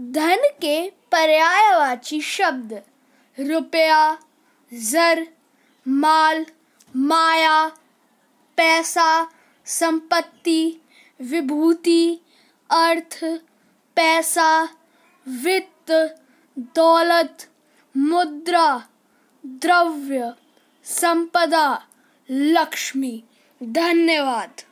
धन के पर्यायवाची शब्द रुपया जर माल माया पैसा संपत्ति विभूति अर्थ पैसा वित्त दौलत मुद्रा द्रव्य संपदा लक्ष्मी धन्यवाद